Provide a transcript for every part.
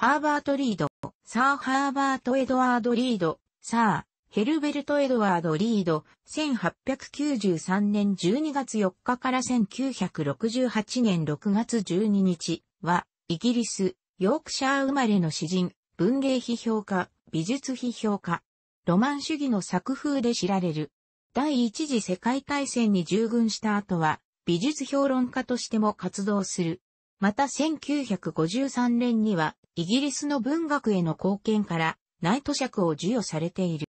ハーバート・リード、サー・ハーバート・エドワード・リード、サー、ヘルベルト・エドワード・リード、1893年12月4日から1968年6月12日は、イギリス、ヨークシャー生まれの詩人、文芸批評家、美術批評家、ロマン主義の作風で知られる。第一次世界大戦に従軍した後は、美術評論家としても活動する。また1953年にはイギリスの文学への貢献からナイト尺を授与されている。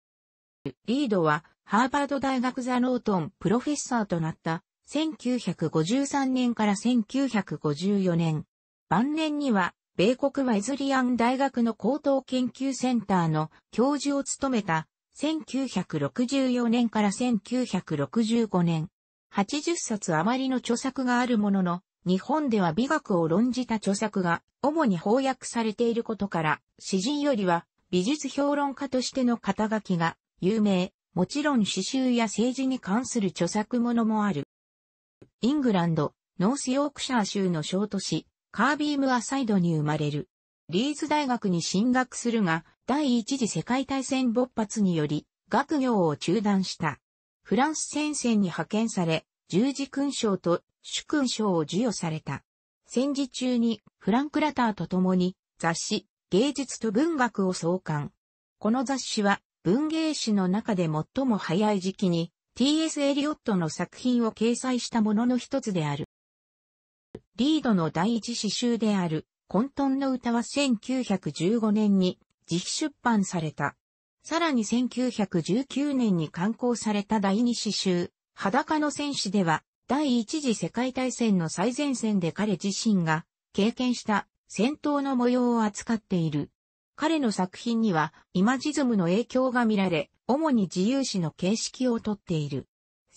リードはハーバード大学ザ・ノートンプロフェッサーとなった1953年から1954年。晩年には米国ワイズリアン大学の高等研究センターの教授を務めた1964年から1965年。80冊余りの著作があるものの、日本では美学を論じた著作が主に翻訳されていることから、詩人よりは美術評論家としての肩書きが有名、もちろん詩集や政治に関する著作ものもある。イングランド、ノースヨークシャー州の小都市、カービームアサイドに生まれる。リーズ大学に進学するが、第一次世界大戦勃発により、学業を中断した。フランス戦線に派遣され、十字勲章と主勲章を授与された。戦時中にフランク・ラターと共に雑誌、芸術と文学を創刊。この雑誌は文芸誌の中で最も早い時期に T.S. エリオットの作品を掲載したものの一つである。リードの第一詩集である混沌の歌は1915年に自費出版された。さらに1919年に刊行された第二詩集、裸の戦士では第一次世界大戦の最前線で彼自身が経験した戦闘の模様を扱っている。彼の作品にはイマジズムの影響が見られ、主に自由史の形式をとっている。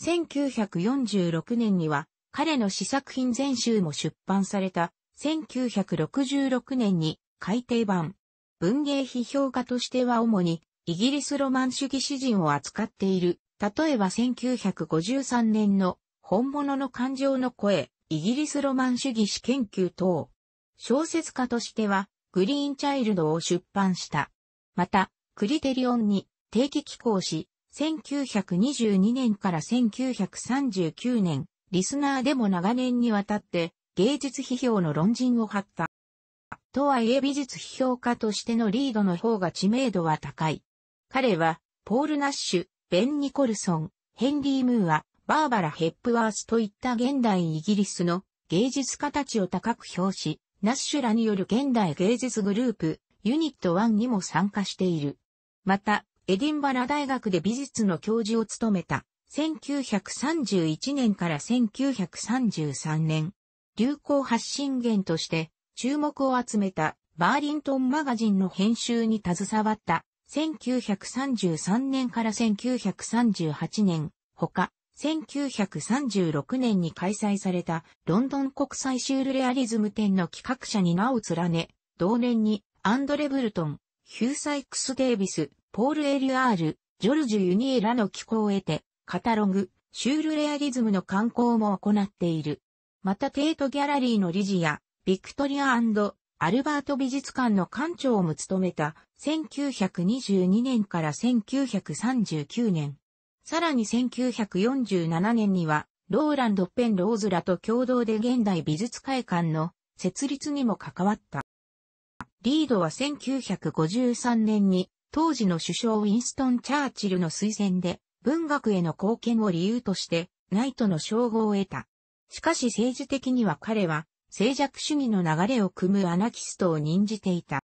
1946年には彼の試作品全集も出版された1966年に改訂版。文芸批評家としては主にイギリスロマン主義詩人を扱っている。例えば1953年の本物の感情の声、イギリスロマン主義史研究等。小説家としては、グリーンチャイルドを出版した。また、クリテリオンに定期寄稿し、1922年から1939年、リスナーでも長年にわたって芸術批評の論人を張った。とはいえ美術批評家としてのリードの方が知名度は高い。彼は、ポール・ナッシュ、ベン・ニコルソン、ヘンリー・ムーア、バーバラ・ヘップワースといった現代イギリスの芸術家たちを高く評し、ナッシュラによる現代芸術グループ、ユニット1にも参加している。また、エディンバラ大学で美術の教授を務めた、1931年から1933年、流行発信源として注目を集めたバーリントンマガジンの編集に携わった1933年から1938年、他、1936年に開催されたロンドン国際シュールレアリズム展の企画者に名を連ね、同年にアンドレ・ブルトン、ヒューサイクス・デイビス、ポール・エリュアール、ジョルジュ・ユニエらの寄稿を得て、カタログ、シュールレアリズムの観光も行っている。またテートギャラリーの理事や、ビクトリアアルバート美術館の館長も務めた1922年から1939年、さらに1947年には、ローランド・ペン・ローズらと共同で現代美術会館の設立にも関わった。リードは1953年に当時の首相ウィンストン・チャーチルの推薦で文学への貢献を理由としてナイトの称号を得た。しかし政治的には彼は静寂主義の流れを組むアナキストを任じていた。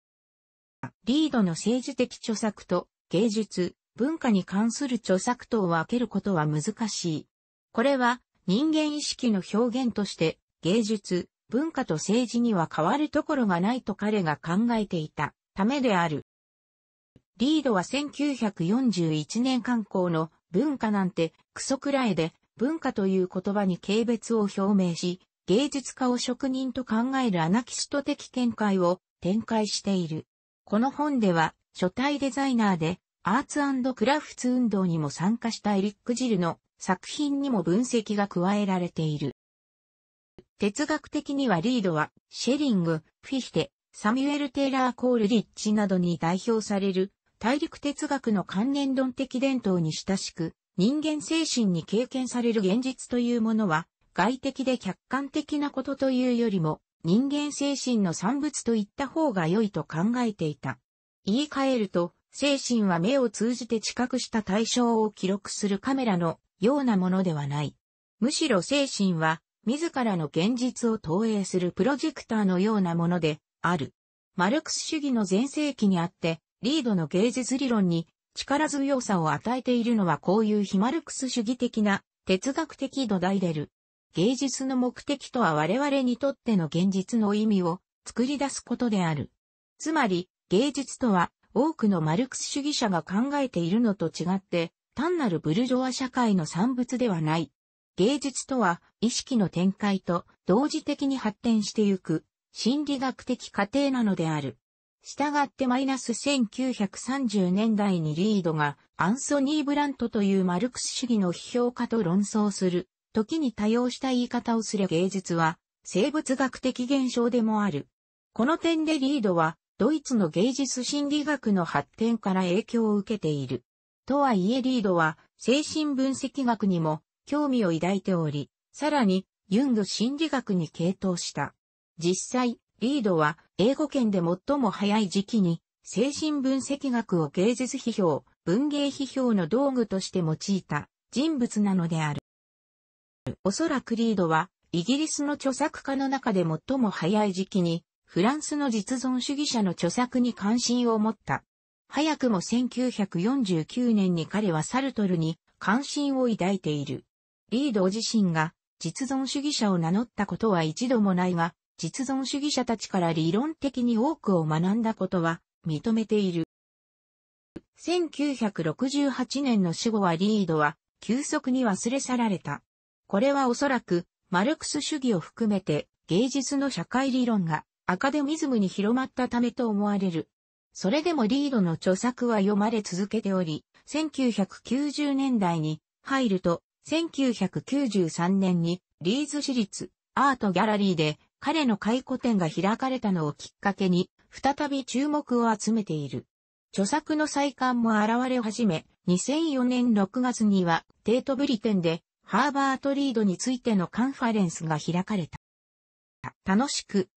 リードの政治的著作と芸術、文化に関する著作等を分けることは難しい。これは人間意識の表現として芸術、文化と政治には変わるところがないと彼が考えていたためである。リードは1941年刊行の文化なんてクソくらいで文化という言葉に軽蔑を表明し、芸術家を職人と考えるアナキスト的見解を展開している。この本では書体デザイナーでアーツクラフツ運動にも参加したエリック・ジルの作品にも分析が加えられている。哲学的にはリードは、シェリング、フィヒテ、サミュエル・テイラー・コール・リッチなどに代表される、大陸哲学の関連論的伝統に親しく、人間精神に経験される現実というものは、外的で客観的なことというよりも、人間精神の産物といった方が良いと考えていた。言い換えると、精神は目を通じて知覚した対象を記録するカメラのようなものではない。むしろ精神は自らの現実を投影するプロジェクターのようなものである。マルクス主義の前世紀にあって、リードの芸術理論に力強さを与えているのはこういう非マルクス主義的な哲学的土台でる。芸術の目的とは我々にとっての現実の意味を作り出すことである。つまり、芸術とは多くのマルクス主義者が考えているのと違って、単なるブルジョア社会の産物ではない。芸術とは意識の展開と同時的に発展してゆく心理学的過程なのである。したがってマイナス1930年代にリードがアンソニー・ブラントというマルクス主義の批評家と論争する時に多用した言い方をすれ芸術は生物学的現象でもある。この点でリードはドイツの芸術心理学の発展から影響を受けている。とはいえリードは精神分析学にも興味を抱いており、さらにユング心理学に傾倒した。実際、リードは英語圏で最も早い時期に精神分析学を芸術批評、文芸批評の道具として用いた人物なのである。おそらくリードはイギリスの著作家の中で最も早い時期にフランスの実存主義者の著作に関心を持った。早くも1949年に彼はサルトルに関心を抱いている。リード自身が実存主義者を名乗ったことは一度もないが、実存主義者たちから理論的に多くを学んだことは認めている。1968年の死後はリードは急速に忘れ去られた。これはおそらくマルクス主義を含めて芸術の社会理論がアカデミズムに広まったためと思われる。それでもリードの著作は読まれ続けており、1990年代に入ると、1993年にリーズ市立アートギャラリーで彼の回顧展が開かれたのをきっかけに、再び注目を集めている。著作の再刊も現れ始め、2004年6月には、テートブリテンで、ハーバートリードについてのカンファレンスが開かれた。楽しく、